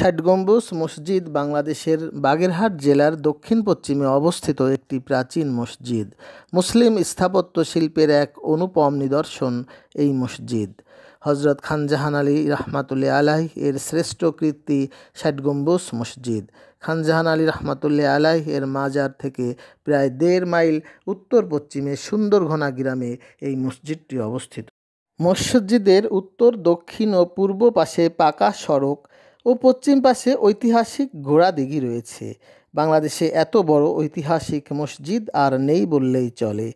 ষাট গম্বুজ মসজিদ বাংলাদেশের বাগেরহাট জেলার দক্ষিণ পশ্চিমে অবস্থিত একটি প্রাচীন মসজিদ মুসলিম স্থাপত্য শিল্পের এক অনুপম নিদর্শন এই মসজিদ হজরত খানজাহান আলী রহমাতুল্লি আলাই এর শ্রেষ্ঠ কৃতি ষাট গম্বুজ মসজিদ খানজাহান আলী রহমাতুল্লি আলাই এর মাজার থেকে প্রায় দেড় মাইল উত্তর পশ্চিমে সুন্দরঘনা গ্রামে এই মসজিদটি অবস্থিত মসজিদের উত্তর দক্ষিণ ও পূর্ব পাশে পাকা সড়ক ও পশ্চিম পাশে ঐতিহাসিক ঘোড়া দিঘি রয়েছে বাংলাদেশে এত বড় ঐতিহাসিক মসজিদ আর নেই বললেই চলে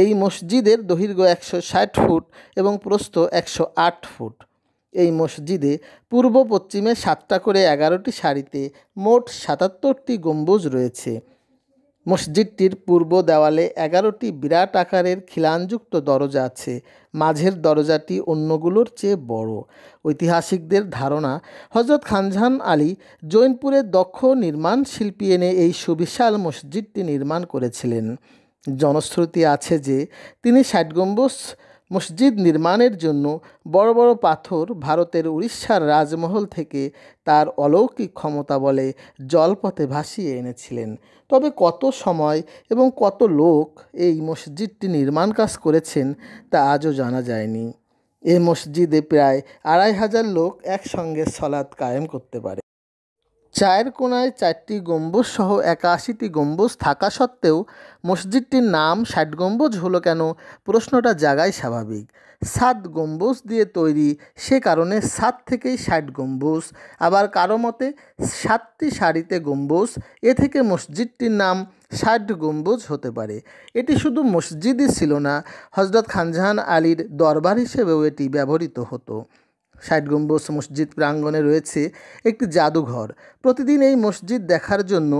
এই মসজিদের দৈর্ঘ্য একশো ষাট ফুট এবং প্রস্থ একশো আট ফুট এই মসজিদে পূর্ব পশ্চিমে সাতটা করে এগারোটি সারিতে মোট সাতাত্তরটি গম্বুজ রয়েছে মসজিদটির পূর্ব দেওয়ালে এগারোটি বিরাট আকারের খিলানযুক্ত দরজা আছে মাঝের দরজাটি অন্যগুলোর চেয়ে বড় ঐতিহাসিকদের ধারণা হজরত খানজাহান আলী জৈনপুরে দক্ষ নির্মাণ শিল্পী এনে এই সুবিশাল মসজিদটি নির্মাণ করেছিলেন জনশ্রুতি আছে যে তিনি ষাট গম্বুজ মসজিদ নির্মাণের জন্য বড় বড় পাথর ভারতের উড়িষ্যার রাজমহল থেকে তার অলৌকিক ক্ষমতা বলে জলপথে ভাসিয়ে এনেছিলেন তবে কত সময় এবং কত লোক এই মসজিদটি নির্মাণ কাজ করেছেন তা আজও জানা যায়নি এ মসজিদে প্রায় আড়াই হাজার লোক একসঙ্গে সলাৎ কায়েম করতে পারে চায়ের কোনায় চারটি গম্বুজ সহ একাশিটি গম্বুজ থাকা সত্ত্বেও মসজিদটির নাম ষাট গম্বুজ হলো কেন প্রশ্নটা জাগাই স্বাভাবিক সাত গম্বুজ দিয়ে তৈরি সে কারণে সাত থেকেই ষাট গম্বুজ আবার কারো মতে সাতটি সারিতে গম্বুজ এ থেকে মসজিদটির নাম ষাট গম্বুজ হতে পারে এটি শুধু মসজিদই ছিল না হজরত খানজাহান আলীর দরবার হিসেবেও এটি ব্যবহৃত হতো ষাট গম্বুজ মসজিদ প্রাঙ্গণে রয়েছে একটি জাদুঘর প্রতিদিন এই মসজিদ দেখার জন্য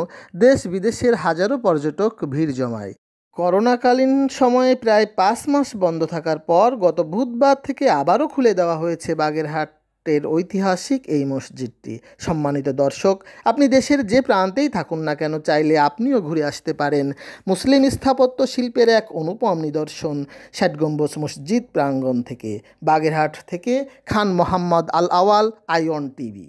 দেশ বিদেশের হাজারো পর্যটক ভিড় জমায় করোনাকালীন সময়ে প্রায় পাঁচ মাস বন্ধ থাকার পর গত বুধবার থেকে আবারও খুলে দেওয়া হয়েছে বাগেরহাট টের ঐতিহাসিক এই মসজিদটি সম্মানিত দর্শক আপনি দেশের যে প্রান্তেই থাকুন না কেন চাইলে আপনিও ঘুরে আসতে পারেন মুসলিম স্থাপত্য শিল্পের এক অনুপম নিদর্শন ষাট মসজিদ প্রাঙ্গণ থেকে বাগেরহাট থেকে খান মোহাম্মদ আল আওয়াল আইওয়ান টিভি